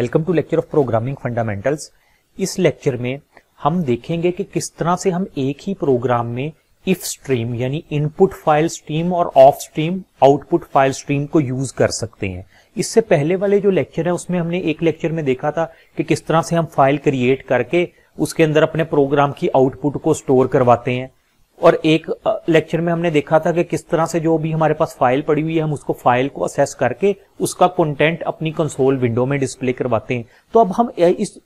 welcome to lecture of programming fundamentals इस lecture में हम देखेंगे कि किस तरह से हम एक ही प्रोग्राम में इफ स्ट्रीम यानी इनपुट फाइल स्ट्रीम और ofstream output file stream को यूज कर सकते हैं इससे पहले वाले जो लेक्चर है उसमें हमने एक लेक्चर में देखा था कि किस तरह से हम फाइल क्रिएट करके उसके अंदर अपने प्रोग्राम की आउटपुट को स्टोर करवाते हैं और एक लेक्चर में हमने देखा था कि किस तरह से जो भी हमारे पास फाइल पड़ी हुई है हम उसको फाइल को असेस करके उसका कंटेंट अपनी कंसोल विंडो में डिस्प्ले करवाते हैं तो अब हम इस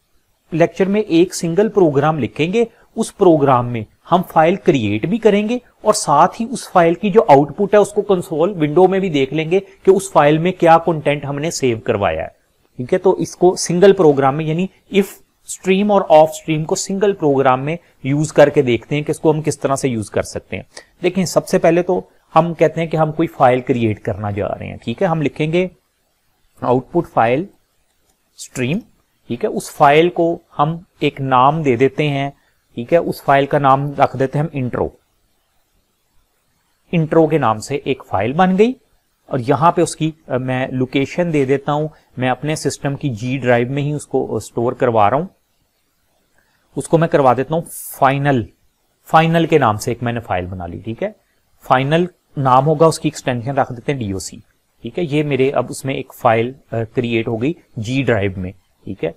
लेक्चर में एक सिंगल प्रोग्राम लिखेंगे उस प्रोग्राम में हम फाइल क्रिएट भी करेंगे और साथ ही उस फाइल की जो आउटपुट है उसको कंसोल विंडो में भी देख लेंगे कि उस फाइल में क्या कॉन्टेंट हमने सेव करवाया है ठीक है तो इसको सिंगल प्रोग्राम में यानी इफ स्ट्रीम और ऑफ स्ट्रीम को सिंगल प्रोग्राम में यूज करके देखते हैं कि इसको हम किस तरह से यूज कर सकते हैं देखें सबसे पहले तो हम कहते हैं कि हम कोई फाइल क्रिएट करना जा रहे हैं ठीक है हम लिखेंगे आउटपुट फाइल स्ट्रीम ठीक है उस फाइल को हम एक नाम दे देते हैं ठीक है उस फाइल का नाम रख देते हैं हम इंट्रो इंट्रो के नाम से एक फाइल बन गई और यहां पे उसकी मैं लोकेशन दे देता हूं मैं अपने सिस्टम की जी ड्राइव में ही उसको स्टोर करवा रहा हूं उसको मैं करवा देता हूं फाइनल फाइनल के नाम से एक मैंने फाइल बना ली ठीक है फाइनल नाम होगा उसकी एक्सटेंशन रख देते हैं डीओसी ठीक है ये मेरे अब उसमें एक फाइल क्रिएट हो गई जी ड्राइव में ठीक है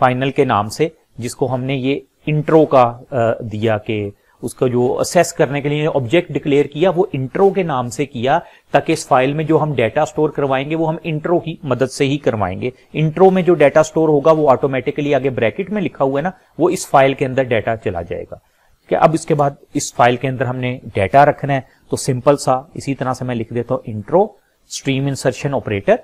फाइनल के नाम से जिसको हमने ये इंट्रो का आ, दिया के उसका जो असेस करने के लिए ऑब्जेक्ट डिक्लेयर किया वो इंट्रो के नाम से किया ताकि इस फाइल में जो हम डेटा स्टोर करवाएंगे वो हम इंट्रो की मदद से ही करवाएंगे इंट्रो में जो डेटा स्टोर होगा वो ऑटोमेटिकली आगे ब्रैकेट में लिखा हुआ है ना वो इस फाइल के अंदर डेटा चला जाएगा क्या अब इसके बाद इस फाइल के अंदर हमने डेटा रखना है तो सिंपल सा इसी तरह से मैं लिख देता हूँ intro stream insertion operator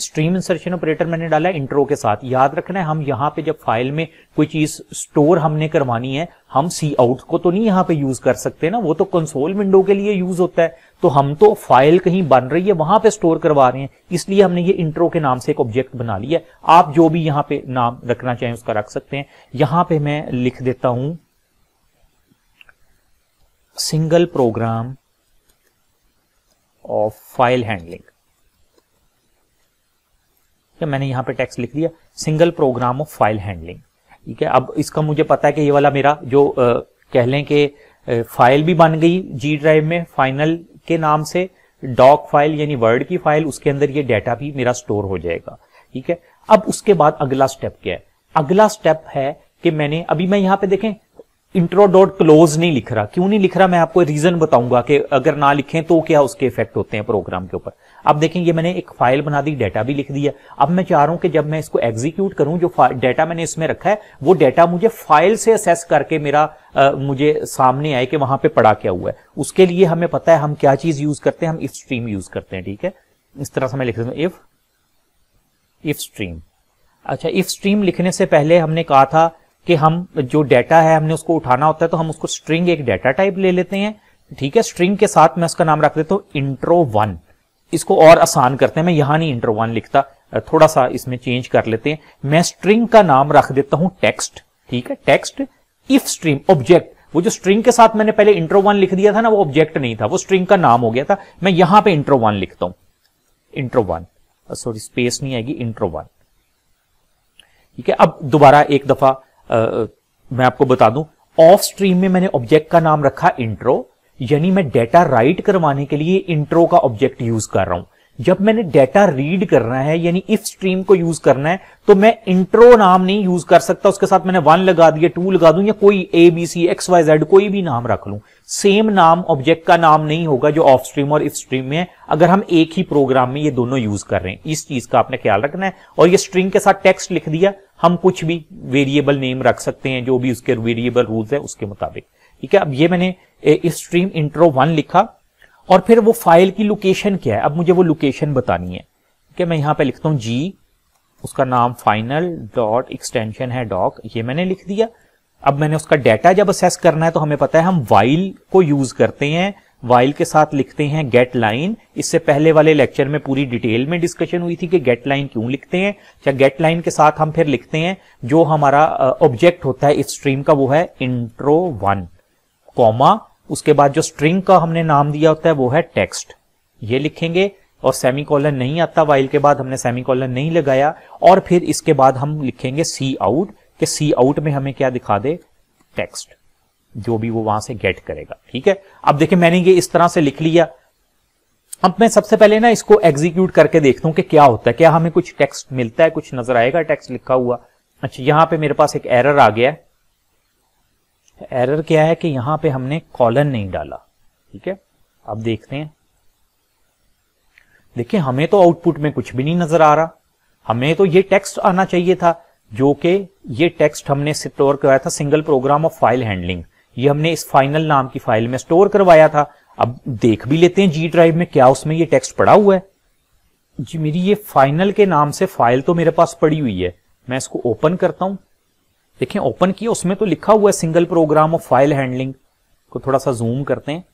stream insertion operator मैंने डाला इंट्रो के साथ याद रखना है हम यहाँ पे जब फाइल में कोई चीज स्टोर हमने करवानी है हम सी आउट को तो नहीं यहाँ पे यूज कर सकते ना वो तो कंसोल विंडो के लिए यूज होता है तो हम तो फाइल कहीं बन रही है वहां पे स्टोर करवा रहे हैं इसलिए हमने ये इंट्रो के नाम से एक ऑब्जेक्ट बना लिया आप जो भी यहाँ पे नाम रखना चाहें उसका रख सकते हैं यहां पर मैं लिख देता हूं single program of file handling ठीक है मैंने यहाँ पे टेक्स्ट लिख दिया single program of file handling ठीक है अब इसका मुझे पता है कि ये वाला मेरा जो आ, कह लें कि फाइल भी बन गई जी ड्राइव में फाइनल के नाम से डॉक फाइल यानी वर्ड की फाइल उसके अंदर ये डेटा भी मेरा स्टोर हो जाएगा ठीक है अब उसके बाद अगला स्टेप क्या है अगला स्टेप है कि मैंने अभी मैं यहां पे देखें इंट्रो डॉट क्लोज नहीं लिख रहा क्यों नहीं लिख रहा मैं आपको रीजन बताऊंगा कि अगर ना लिखें तो क्या उसके इफेक्ट होते हैं प्रोग्राम के ऊपर अब देखें ये मैंने एक फाइल बना दी डेटा भी लिख दिया अब मैं चाह रहा हूं कि जब मैं इसको एग्जीक्यूट करूं जो डेटा मैंने इसमें रखा है वो डेटा मुझे फाइल से असेस करके मेरा आ, मुझे सामने आए कि वहां पर पड़ा क्या हुआ है उसके लिए हमें पता है हम क्या चीज यूज करते हैं हम इफ स्ट्रीम यूज करते हैं ठीक है इस तरह से मैं लिख देता हूँ इफ इफ स्ट्रीम अच्छा इफ स्ट्रीम लिखने से पहले हमने कहा था कि हम जो डेटा है हमने उसको उठाना होता है तो हम उसको स्ट्रिंग एक डेटा टाइप ले लेते हैं ठीक है स्ट्रिंग के साथ मैं उसका नाम रख देता हूं इंट्रो वन इसको और आसान करते हैं मैं यहां नहीं इंट्रो वन लिखता थोड़ा सा इसमें चेंज कर लेते हैं मैं स्ट्रिंग का नाम रख देता हूं टेक्स्ट ठीक है टेक्स्ट इफ स्ट्रीम ऑब्जेक्ट वो जो स्ट्रिंग के साथ मैंने पहले इंट्रो वन लिख दिया था ना वो ऑब्जेक्ट नहीं था वो स्ट्रिंग का नाम हो गया था मैं यहां पे इंट्रो वन लिखता हूं इंट्रो वन सॉरी स्पेस नहीं आएगी इंट्रो वन ठीक है अब दोबारा एक दफा आ, मैं आपको बता दूं ऑफ स्ट्रीम में मैंने ऑब्जेक्ट का नाम रखा इंट्रो यानी मैं डेटा राइट करवाने के लिए इंट्रो का ऑब्जेक्ट यूज कर रहा हूं जब मैंने डेटा रीड करना है यानी इफ स्ट्रीम को यूज करना है तो मैं इंट्रो नाम नहीं यूज कर सकता उसके साथ मैंने वन लगा दिया टू लगा दूं या कोई A B C X Y Z कोई भी नाम रख लूं सेम नाम ऑब्जेक्ट का नाम नहीं होगा जो ऑफ स्ट्रीम और इफ स्ट्रीम में है अगर हम एक ही प्रोग्राम में ये दोनों यूज कर रहे हैं इस चीज का आपने ख्याल रखना है और ये स्ट्रिंग के साथ टेक्स्ट लिख दिया हम कुछ भी वेरिएबल नेम रख सकते हैं जो भी उसके वेरिएबल रूल्स है उसके मुताबिक ठीक है अब ये मैंने इस स्ट्रीम इंट्रो वन लिखा और फिर वो फाइल की लोकेशन क्या है अब मुझे वो लोकेशन बतानी है ठीक है मैं यहां पे लिखता हूं जी उसका नाम फाइनल डॉट एक्सटेंशन है डॉक ये मैंने लिख दिया अब मैंने उसका डाटा जब असेस करना है तो हमें पता है हम वाइल को यूज करते हैं वाइल के साथ लिखते हैं गेट लाइन इससे पहले वाले लेक्चर में पूरी डिटेल में डिस्कशन हुई थी कि गेट लाइन क्यों लिखते हैं या गेट लाइन के साथ हम फिर लिखते हैं जो हमारा ऑब्जेक्ट होता है इस स्ट्रीम का वो है इंट्रो वन कॉमा उसके बाद जो स्ट्रिंग का हमने नाम दिया होता है वो है टेक्स्ट ये लिखेंगे और सेमी कॉलन नहीं आता वाइल के बाद हमने सेमी कॉलन नहीं लगाया और फिर इसके बाद हम लिखेंगे सी आउट के सी आउट में हमें क्या दिखा दे टेक्स्ट जो भी वो वहां से गेट करेगा ठीक है अब देखिए मैंने ये इस तरह से लिख लिया अब मैं सबसे पहले ना इसको एग्जीक्यूट करके देखता हूं कि क्या होता है क्या हमें कुछ टेक्स्ट मिलता है कुछ नजर आएगा टेक्स्ट लिखा हुआ अच्छा यहां पे मेरे पास एक एरर आ गया है एरर क्या है कि यहां पे हमने कॉलन नहीं डाला ठीक है अब देखते हैं देखिए हमें तो आउटपुट में कुछ भी नहीं नजर आ रहा हमें तो ये टेक्स्ट आना चाहिए था जो कि ये टेक्स्ट हमने स्टोर कराया था single program of file handling ये हमने इस फाइनल नाम की फाइल में स्टोर करवाया था अब देख भी लेते हैं जी ड्राइव में क्या उसमें ये टेक्स्ट पड़ा हुआ है जी मेरी ये फाइनल के नाम से फाइल तो मेरे पास पड़ी हुई है मैं इसको ओपन करता हूं देखें ओपन किया उसमें तो लिखा हुआ है single program of file handling को थोड़ा सा जूम करते हैं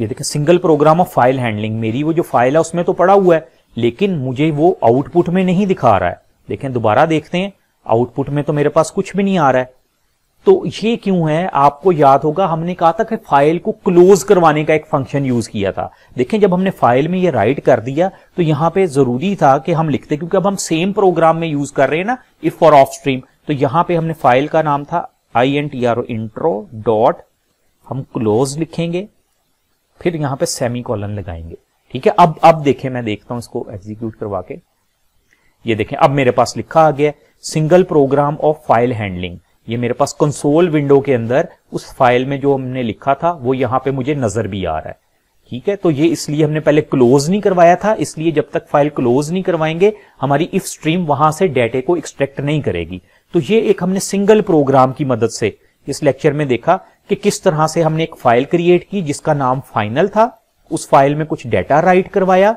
ये देखें single program of file handling मेरी वो जो फाइल है उसमें तो पड़ा हुआ है लेकिन मुझे वो आउटपुट में नहीं दिखा रहा है देखें दोबारा देखते हैं आउटपुट में तो मेरे पास कुछ भी नहीं आ रहा है तो ये क्यों है आपको याद होगा हमने कहा था कि फाइल को क्लोज करवाने का एक फंक्शन यूज किया था देखें जब हमने फाइल में ये राइट कर दिया तो यहां पे जरूरी था कि हम लिखते क्योंकि अब हम सेम प्रोग्राम में यूज कर रहे हैं ना इफ फॉर ऑफ स्ट्रीम तो यहां पे हमने फाइल का नाम था I N T R O intro dot हम क्लोज लिखेंगे फिर यहां पर सेमी कॉलन लगाएंगे ठीक है अब अब देखें मैं देखता हूं इसको एग्जीक्यूट करवा के ये देखें अब मेरे पास लिखा आ गया single program of file handling ये मेरे पास कंसोल विंडो के अंदर उस फाइल में जो हमने लिखा था वो यहां पे मुझे नजर भी आ रहा है ठीक है तो ये इसलिए हमने पहले क्लोज नहीं करवाया था इसलिए जब तक फाइल क्लोज नहीं करवाएंगे हमारी इफ स्ट्रीम वहां से डेटे को एक्सट्रैक्ट नहीं करेगी तो ये एक हमने सिंगल प्रोग्राम की मदद से इस लेक्चर में देखा कि किस तरह से हमने एक फाइल क्रिएट की जिसका नाम फाइनल था उस फाइल में कुछ डेटा राइट करवाया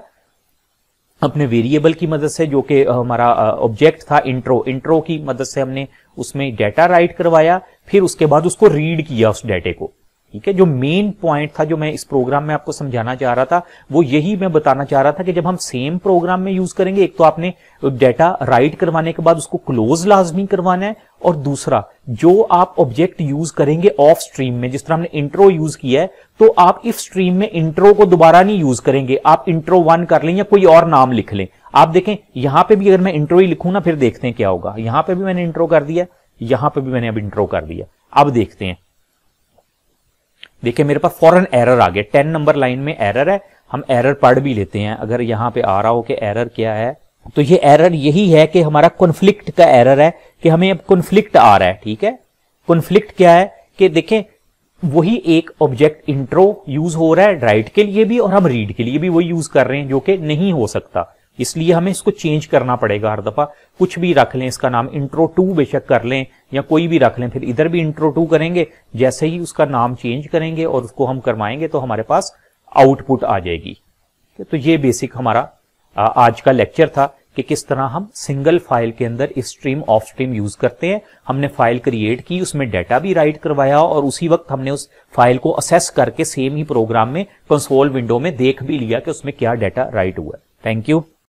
अपने वेरिएबल की मदद से जो कि हमारा ऑब्जेक्ट था इंट्रो इंट्रो की मदद से हमने उसमें डेटा राइट करवाया फिर उसके बाद उसको रीड किया उस डेटे को ठीक है जो मेन पॉइंट था जो मैं इस प्रोग्राम में आपको समझाना चाह रहा था वो यही मैं बताना चाह रहा था कि जब हम सेम प्रोग्राम में यूज करेंगे एक तो आपने डेटा राइट करवाने के बाद उसको क्लोज लाजमी करवाना है और दूसरा जो आप ऑब्जेक्ट यूज करेंगे ऑफ स्ट्रीम में जिस तरह हमने इंट्रो यूज किया है तो आप इस स्ट्रीम में इंट्रो को दोबारा नहीं यूज करेंगे आप इंट्रो वन कर लें या कोई और नाम लिख लें आप देखें यहां पे भी अगर मैं इंट्रो ही लिखूं ना फिर देखते हैं क्या होगा यहां पे भी मैंने इंट्रो कर दिया यहां पे भी मैंने अब इंट्रो कर दिया अब देखते हैं देखिए मेरे पास फॉरन एरर आ गया टेन नंबर लाइन में एरर है हम एरर पढ़ भी लेते हैं अगर यहां पे आ रहा हो कि एरर क्या है तो ये एरर यही है कि हमारा कॉन्फ्लिक्ट का एरर है कि हमें अब कॉन्फ्लिक्ट आ रहा है ठीक है कॉन्फ्लिक्ट क्या है कि देखें वही एक ऑब्जेक्ट इंट्रो यूज हो रहा है राइट के लिए भी और हम रीड के लिए भी वही यूज कर रहे हैं जो कि नहीं हो सकता इसलिए हमें इसको चेंज करना पड़ेगा हर दफा कुछ भी रख लें इसका नाम इंट्रो टू बेशक कर लें या कोई भी रख लें फिर इधर भी इंट्रो टू करेंगे जैसे ही उसका नाम चेंज करेंगे और उसको हम करवाएंगे तो हमारे पास आउटपुट आ जाएगी तो ये बेसिक हमारा आज का लेक्चर था कि किस तरह हम सिंगल फाइल के अंदर स्ट्रीम ऑफ स्ट्रीम यूज करते हैं हमने फाइल क्रिएट की उसमें डाटा भी राइट करवाया और उसी वक्त हमने उस फाइल को असेस करके सेम ही प्रोग्राम में कंसोल विंडो में देख भी लिया कि उसमें क्या डाटा राइट हुआ थैंक यू